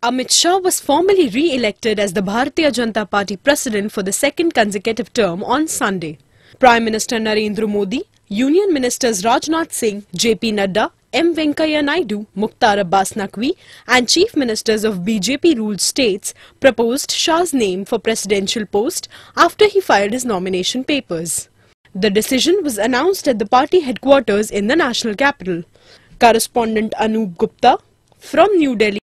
Amit Shah was formally re-elected as the Bharatiya Janata Party president for the second consecutive term on Sunday. Prime Minister Narendra Modi, Union Ministers Rajnath Singh, JP Nadda, M. Venkaya Naidu, Mukhtar Abbas Naqvi and Chief Ministers of BJP-ruled states proposed Shah's name for presidential post after he filed his nomination papers. The decision was announced at the party headquarters in the national capital. Correspondent Anoop Gupta from New Delhi